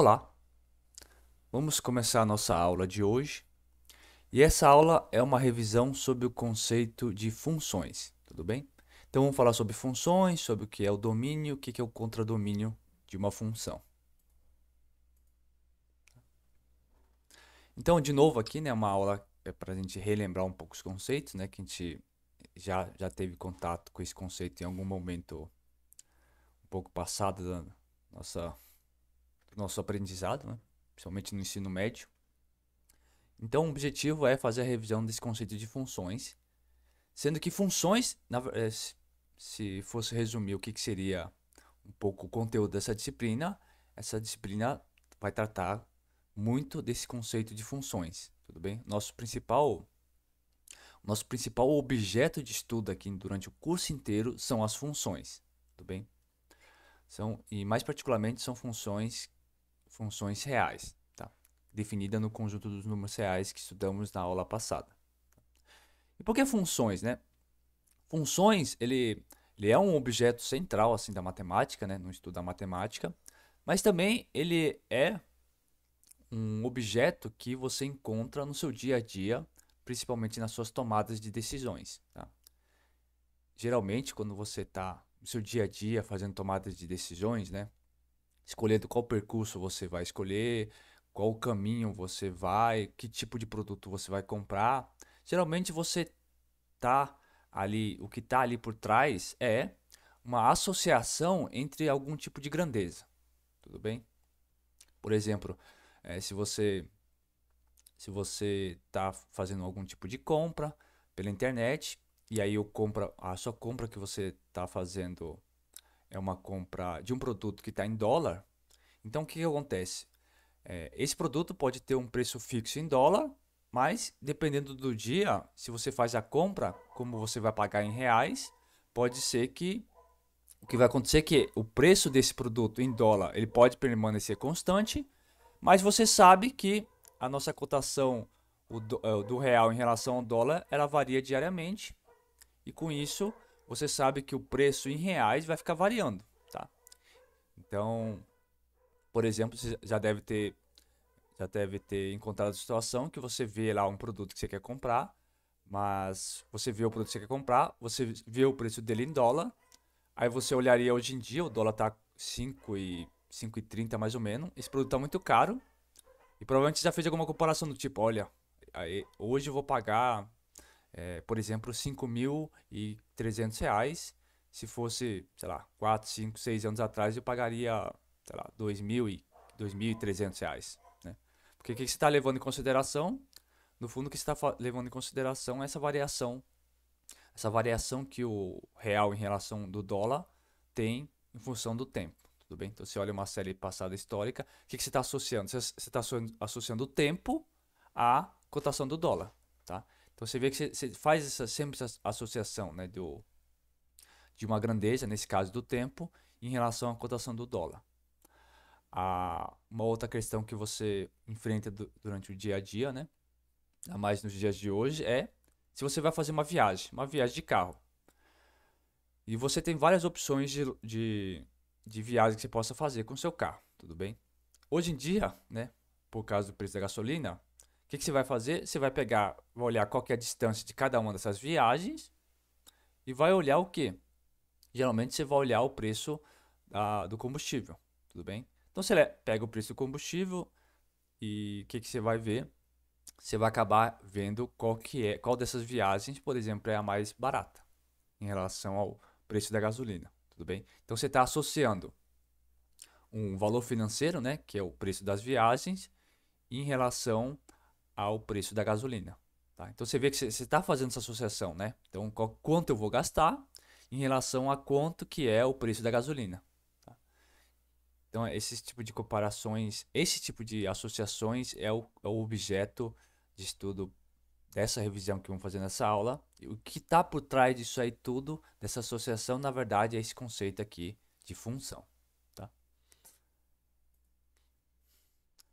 Olá! Vamos começar a nossa aula de hoje. E essa aula é uma revisão sobre o conceito de funções, tudo bem? Então vamos falar sobre funções, sobre o que é o domínio, o que é o contradomínio de uma função. Então, de novo aqui, né, uma aula é para a gente relembrar um pouco os conceitos, né, que a gente já, já teve contato com esse conceito em algum momento um pouco passado da nossa nosso aprendizado, né? principalmente no ensino médio. Então, o objetivo é fazer a revisão desse conceito de funções, sendo que funções, na, eh, se fosse resumir o que, que seria um pouco o conteúdo dessa disciplina, essa disciplina vai tratar muito desse conceito de funções, tudo bem? Nosso principal nosso principal objeto de estudo aqui durante o curso inteiro são as funções, tudo bem? São e mais particularmente são funções funções reais, tá? definida no conjunto dos números reais que estudamos na aula passada. E por que funções, né? Funções, ele, ele é um objeto central assim da matemática, né, no estudo da matemática, mas também ele é um objeto que você encontra no seu dia a dia, principalmente nas suas tomadas de decisões. Tá? Geralmente, quando você está no seu dia a dia fazendo tomadas de decisões, né, escolhendo qual percurso você vai escolher, qual caminho você vai, que tipo de produto você vai comprar. Geralmente você tá ali, o que está ali por trás é uma associação entre algum tipo de grandeza. Tudo bem? Por exemplo, é, se você se você está fazendo algum tipo de compra pela internet e aí o compra a sua compra que você está fazendo é uma compra de um produto que está em dólar, então o que, que acontece? É, esse produto pode ter um preço fixo em dólar, mas dependendo do dia, se você faz a compra, como você vai pagar em reais, pode ser que o que vai acontecer é que o preço desse produto em dólar ele pode permanecer constante, mas você sabe que a nossa cotação do, é, do real em relação ao dólar ela varia diariamente e com isso você sabe que o preço em reais vai ficar variando, tá? Então, por exemplo, você já deve ter já deve ter encontrado a situação que você vê lá um produto que você quer comprar, mas você vê o produto que você quer comprar, você vê o preço dele em dólar, aí você olharia hoje em dia, o dólar tá 5 e 5,30 mais ou menos, esse produto tá muito caro, e provavelmente já fez alguma comparação do tipo, olha, hoje eu vou pagar é, por exemplo, 5.300 reais. Se fosse, sei lá, 4, 5, 6 anos atrás, eu pagaria, sei lá, 2.300 reais. Né? Porque o que você está levando em consideração? No fundo, o que você está levando em consideração é essa variação. Essa variação que o real em relação do dólar tem em função do tempo. Tudo bem? Então, você olha uma série passada histórica, o que, que você está associando? Você está associando o tempo à cotação do dólar. Tá? Então você vê que você faz essa, sempre essa associação né, do, de uma grandeza, nesse caso do tempo, em relação à cotação do dólar. A, uma outra questão que você enfrenta do, durante o dia a dia, né? A mais nos dias de hoje, é se você vai fazer uma viagem, uma viagem de carro. E você tem várias opções de, de, de viagem que você possa fazer com o seu carro, tudo bem? Hoje em dia, né, por causa do preço da gasolina, o que, que, você vai fazer? Você vai pegar, vai olhar qual é a distância de cada uma dessas viagens e vai olhar o que? Geralmente você vai olhar o preço da, do combustível, tudo bem? Então você pega o preço do combustível e o que, que você vai ver? Você vai acabar vendo qual que é, qual dessas viagens, por exemplo, é a mais barata em relação ao preço da gasolina, tudo bem? Então você está associando um valor financeiro, né, que é o preço das viagens, em relação ao preço da gasolina. Tá? Então você vê que você está fazendo essa associação, né? Então qual, quanto eu vou gastar em relação a quanto que é o preço da gasolina. Tá? Então esse tipo de comparações, esse tipo de associações é o, é o objeto de estudo dessa revisão que vamos fazer nessa aula. E o que está por trás disso aí tudo, dessa associação, na verdade, é esse conceito aqui de função. Tá?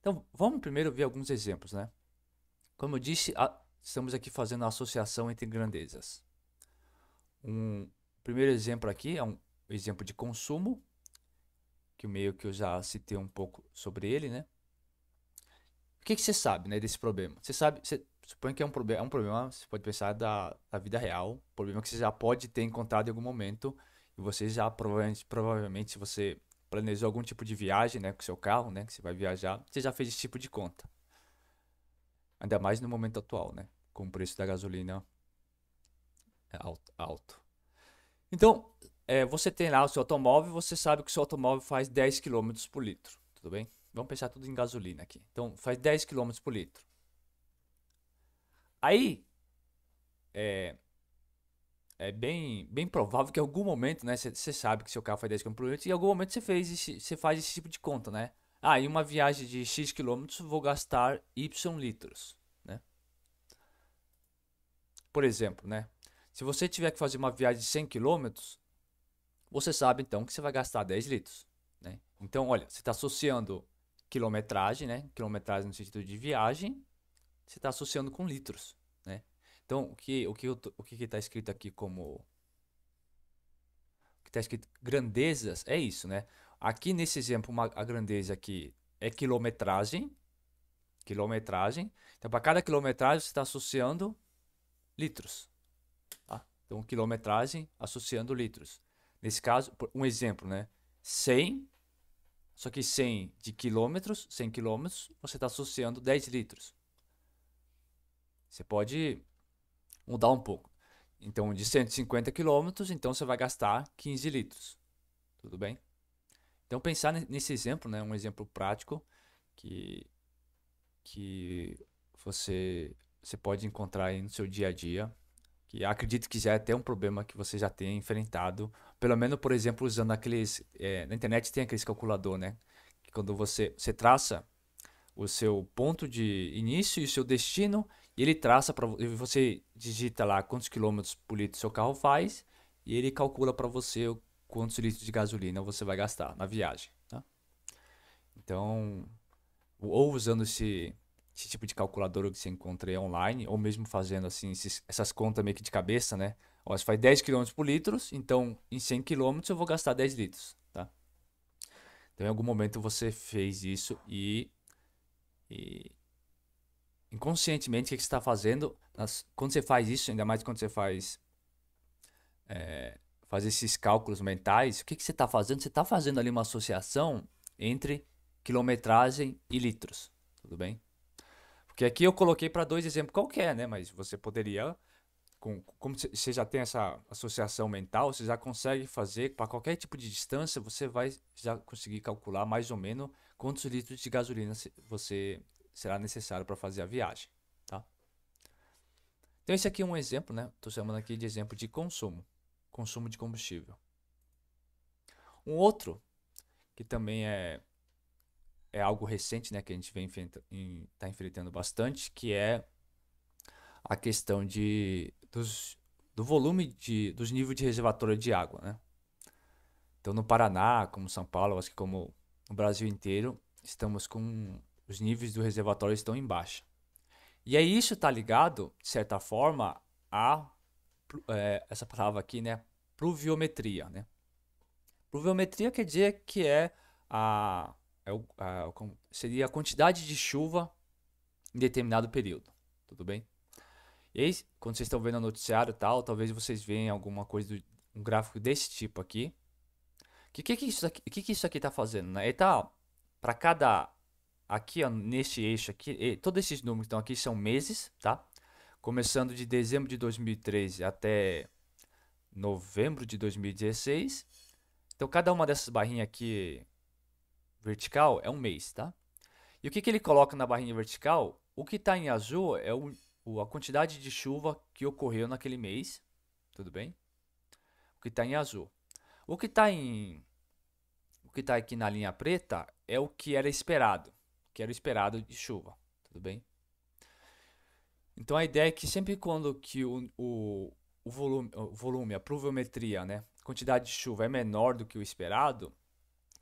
Então, vamos primeiro ver alguns exemplos, né? Como eu disse, a, estamos aqui fazendo a associação entre grandezas. Um primeiro exemplo aqui é um exemplo de consumo, que meio que eu já citei um pouco sobre ele, né? O que, que você sabe né, desse problema? Você sabe, você supõe que é um, problema, é um problema, você pode pensar, da, da vida real, problema que você já pode ter encontrado em algum momento, e você já provavelmente, provavelmente se você planejou algum tipo de viagem né, com seu carro, né? Que você vai viajar, você já fez esse tipo de conta. Ainda mais no momento atual, né? Com o preço da gasolina é, alto. alto. Então, é, você tem lá o seu automóvel, você sabe que o seu automóvel faz 10 km por litro, tudo bem? Vamos pensar tudo em gasolina aqui. Então, faz 10 km por litro. Aí, é, é bem, bem provável que em algum momento, né? Você sabe que seu carro faz 10 km por litro e em algum momento você fez você faz esse tipo de conta, né? Ah, em uma viagem de X quilômetros vou gastar Y litros, né? Por exemplo, né? Se você tiver que fazer uma viagem de 100 quilômetros, você sabe então que você vai gastar 10 litros, né? Então, olha, você está associando quilometragem, né? Quilometragem no sentido de viagem, você está associando com litros, né? Então, o que o que o que está escrito aqui como o que está escrito grandezas é isso, né? Aqui nesse exemplo, uma, a grandeza aqui é quilometragem. Quilometragem. Então, para cada quilometragem, você está associando litros. Tá? Então, quilometragem associando litros. Nesse caso, um exemplo, né? 100, só que 100 de quilômetros, 100 quilômetros, você está associando 10 litros. Você pode mudar um pouco. Então, de 150 quilômetros, então você vai gastar 15 litros. Tudo bem? Então pensar nesse exemplo, né, um exemplo prático que que você você pode encontrar aí no seu dia a dia, que acredito que já é até um problema que você já tenha enfrentado, pelo menos por exemplo usando aqueles é, na internet tem aqueles calculador, né, que quando você você traça o seu ponto de início e o seu destino e ele traça para você digita lá quantos quilômetros por litro seu carro faz e ele calcula para você o quantos litros de gasolina você vai gastar na viagem. Tá? Então, ou usando esse, esse tipo de calculadora que você encontra online, ou mesmo fazendo assim esses, essas contas meio que de cabeça, né? Ó, você faz 10 km por litro, então em 100 km eu vou gastar 10 litros, tá? Então em algum momento você fez isso e, e inconscientemente o que, que você está fazendo, nas, quando você faz isso, ainda mais quando você faz é, fazer esses cálculos mentais, o que, que você está fazendo? Você está fazendo ali uma associação entre quilometragem e litros, tudo bem? Porque aqui eu coloquei para dois exemplos qualquer, né? Mas você poderia, com, como você já tem essa associação mental, você já consegue fazer para qualquer tipo de distância, você vai já conseguir calcular mais ou menos quantos litros de gasolina você será necessário para fazer a viagem, tá? Então esse aqui é um exemplo, né? Estou chamando aqui de exemplo de consumo consumo de combustível. Um outro, que também é, é algo recente, né, que a gente vem enfrenta, em, tá enfrentando bastante, que é a questão de, dos, do volume de, dos níveis de reservatório de água. Né? Então, no Paraná, como São Paulo, acho que como no Brasil inteiro, estamos com os níveis do reservatório estão em baixa. E aí isso está ligado, de certa forma, a é, essa palavra aqui, né? Pluviometria, né? Pluviometria quer dizer que é a, é o, a, seria a quantidade de chuva em determinado período, tudo bem? E aí, quando vocês estão vendo o noticiário e tal, talvez vocês vejam alguma coisa, do, um gráfico desse tipo aqui. O que, que, que, isso aqui, que, que isso aqui tá fazendo, né? Ele está para cada aqui ó, nesse eixo aqui, todos esses números que estão aqui são meses, tá? começando de dezembro de 2013 até novembro de 2016. Então, cada uma dessas barrinhas aqui vertical é um mês, tá? E o que, que ele coloca na barrinha vertical? O que está em azul é o, a quantidade de chuva que ocorreu naquele mês, tudo bem? O que está em azul. O que está em o que está aqui na linha preta é o que era esperado, que era esperado de chuva, tudo bem? Então a ideia é que sempre quando que o, o, o, volume, o volume, a pluviometria, né, a quantidade de chuva é menor do que o esperado,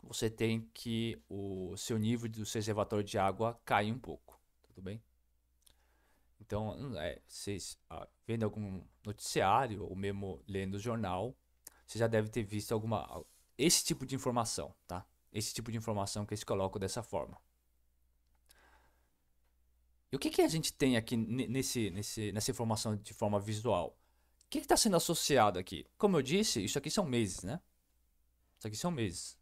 você tem que o seu nível do seu reservatório de água cair um pouco, tudo bem? Então, hum, é, vocês ah, vendo algum noticiário ou mesmo lendo jornal, você já deve ter visto alguma esse tipo de informação, tá? Esse tipo de informação que eles colocam dessa forma. E o que, que a gente tem aqui nesse, nesse, nessa informação de forma visual? O que está sendo associado aqui? Como eu disse, isso aqui são meses, né? Isso aqui são meses.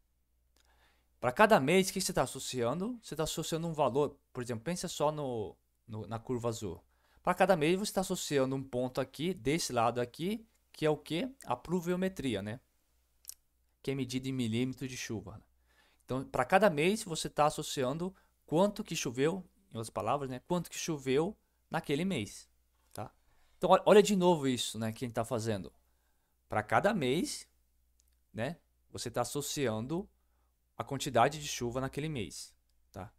Para cada mês, o que você está associando? Você está associando um valor. Por exemplo, pensa só no, no na curva azul. Para cada mês, você está associando um ponto aqui, desse lado aqui, que é o que? A pluviometria, né? Que é medida em milímetros de chuva. Então, para cada mês, você está associando quanto que choveu em outras palavras, né, quanto que choveu naquele mês, tá? Então olha de novo isso, né, que a gente está fazendo. Para cada mês, né, você está associando a quantidade de chuva naquele mês, tá?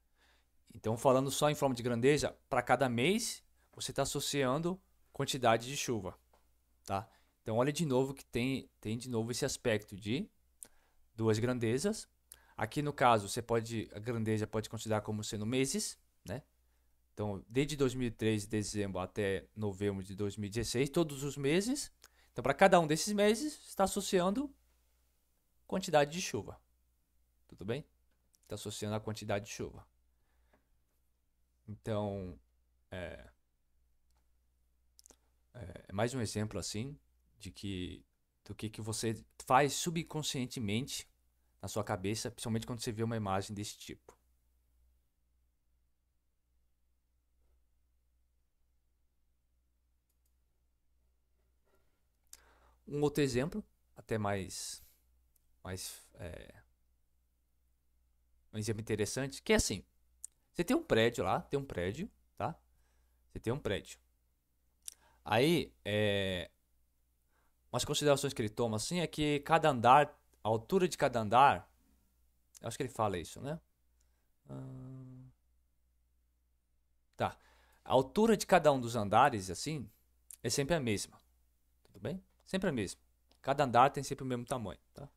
Então falando só em forma de grandeza, para cada mês você está associando quantidade de chuva, tá? Então olha de novo que tem tem de novo esse aspecto de duas grandezas. Aqui no caso você pode a grandeza pode considerar como sendo meses então, desde 2013, dezembro até novembro de 2016, todos os meses. Então, para cada um desses meses, está associando quantidade de chuva. Tudo bem? Está associando a quantidade de chuva. Então, é, é, é mais um exemplo assim de que do que, que você faz subconscientemente na sua cabeça, principalmente quando você vê uma imagem desse tipo. Um outro exemplo, até mais. mais é, um exemplo interessante, que é assim: você tem um prédio lá, tem um prédio, tá? Você tem um prédio. Aí, é, umas considerações que ele toma assim é que cada andar, a altura de cada andar, eu acho que ele fala isso, né? Hum, tá. A altura de cada um dos andares, assim, é sempre a mesma. Tudo bem? Sempre o mesmo. Cada andar tem sempre o mesmo tamanho, tá?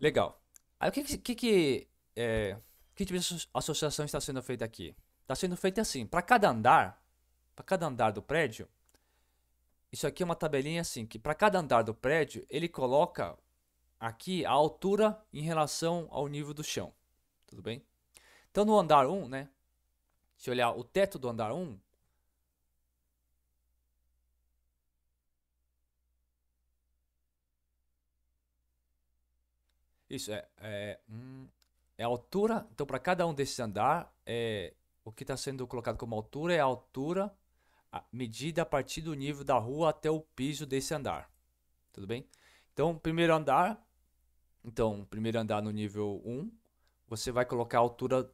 Legal. Aí o que que, que, é, que tipo de associação está sendo feita aqui? Está sendo feita assim, para cada andar, para cada andar do prédio, isso aqui é uma tabelinha assim, que para cada andar do prédio, ele coloca aqui a altura em relação ao nível do chão, tudo bem? Então no andar 1, né? Se olhar o teto do andar 1, Isso, é, é, hum, é a altura. Então, para cada um desses andar, é, o que está sendo colocado como altura é a altura a medida a partir do nível da rua até o piso desse andar. Tudo bem? Então, primeiro andar. Então, primeiro andar no nível 1, você vai colocar a altura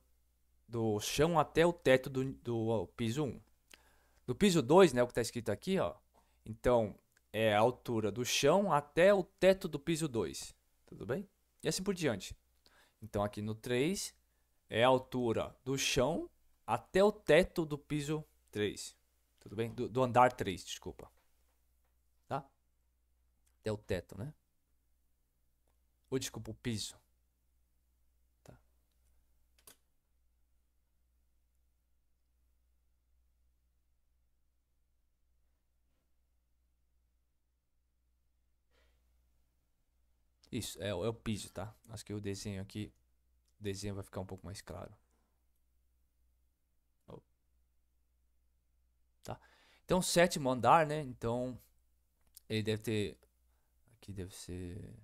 do chão até o teto do, do piso 1. No piso 2, né, o que está escrito aqui, ó. Então, é a altura do chão até o teto do piso 2. Tudo bem? e assim por diante. Então aqui no 3 é a altura do chão até o teto do piso 3. Tudo bem? Do, do andar 3, desculpa. Tá? Até o teto, né? Ou desculpa, o piso. Isso, é, é o piso, tá? Acho que o desenho aqui, o desenho vai ficar um pouco mais claro. Oh. Tá? Então, sétimo andar, né? Então, ele deve ter... Aqui deve ser...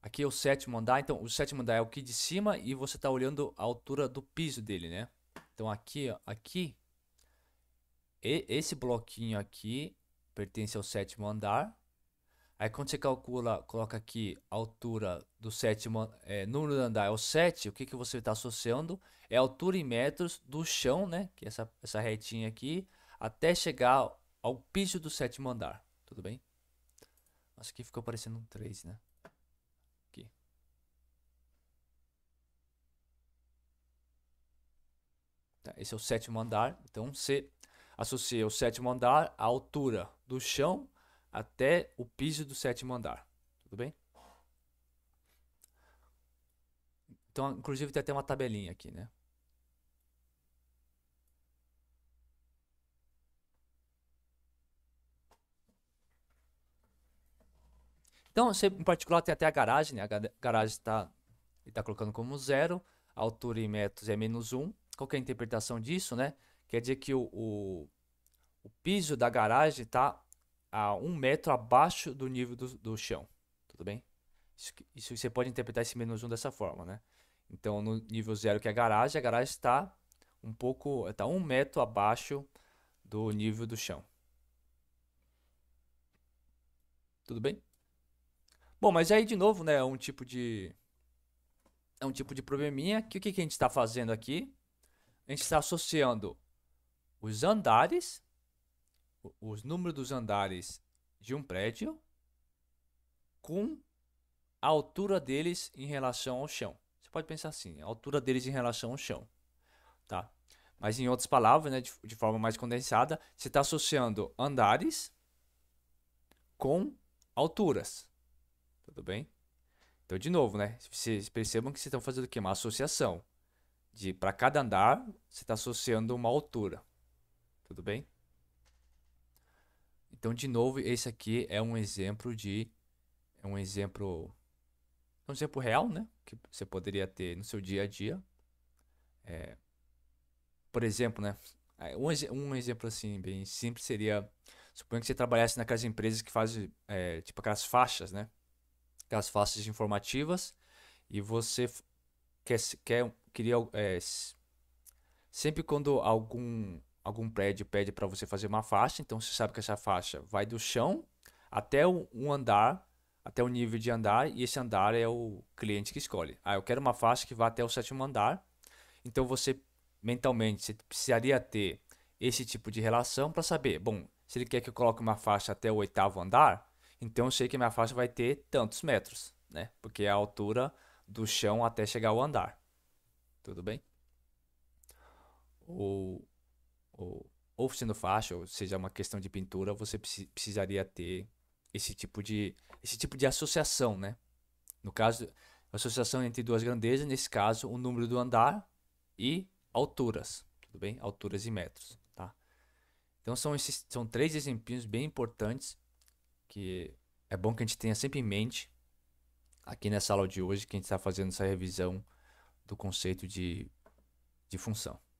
Aqui é o sétimo andar. Então, o sétimo andar é o que de cima e você está olhando a altura do piso dele, né? Então, aqui, aqui... E, esse bloquinho aqui pertence ao sétimo andar. Aí quando você calcula, coloca aqui a altura do sétimo é, número do andar é o 7, o que, que você está associando é a altura em metros do chão, né? Que é essa, essa retinha aqui, até chegar ao piso do sétimo andar, tudo bem? Nossa, aqui ficou parecendo um 3, né? Aqui. Tá, esse é o sétimo andar, então você associa o sétimo andar à altura do chão até o piso do sétimo andar. Tudo bem? Então, inclusive, tem até uma tabelinha aqui, né? Então, você, em particular, tem até a garagem, né? A garagem está tá colocando como zero, a altura em metros é menos um. Qual é a interpretação disso, né? Quer dizer que o, o, o piso da garagem está a um metro abaixo do nível do, do chão. Tudo bem? Isso, isso, você pode interpretar esse menos um dessa forma, né? Então, no nível zero, que é a garagem, a garagem está um pouco, está um metro abaixo do nível do chão. Tudo bem? Bom, mas aí de novo, né? É um tipo de. É um tipo de probleminha que o que, que a gente está fazendo aqui? A gente está associando os andares os números dos andares de um prédio com a altura deles em relação ao chão. Você pode pensar assim, a altura deles em relação ao chão, tá? Mas em outras palavras, né, de, de forma mais condensada, você está associando andares com alturas, tudo bem? Então, de novo, né? Vocês percebam que vocês estão fazendo o quê? Uma associação. De para cada andar, você está associando uma altura. Tudo bem? Então, de novo, esse aqui é um exemplo de. É um exemplo. É um exemplo real, né? Que você poderia ter no seu dia a dia. É, por exemplo, né? É, um, um exemplo assim, bem simples seria. Suponha que você trabalhasse naquelas empresas que fazem, é, tipo, aquelas faixas, né? Aquelas faixas informativas. E você quer, quer queria. É, sempre quando algum algum prédio pede para você fazer uma faixa, então você sabe que essa faixa vai do chão até um andar, até o nível de andar, e esse andar é o cliente que escolhe. Ah, eu quero uma faixa que vá até o sétimo andar, então você mentalmente você precisaria ter esse tipo de relação para saber, bom, se ele quer que eu coloque uma faixa até o oitavo andar, então eu sei que minha faixa vai ter tantos metros, né? Porque é a altura do chão até chegar ao andar. Tudo bem? O ou, ou sendo faixa, ou seja uma questão de pintura, você precisaria ter esse tipo de esse tipo de associação, né? No caso, associação entre duas grandezas, nesse caso, o número do andar e alturas, tudo bem? Alturas e metros, tá? Então são esses são três exemplos bem importantes que é bom que a gente tenha sempre em mente aqui nessa aula de hoje que a gente está fazendo essa revisão do conceito de, de função.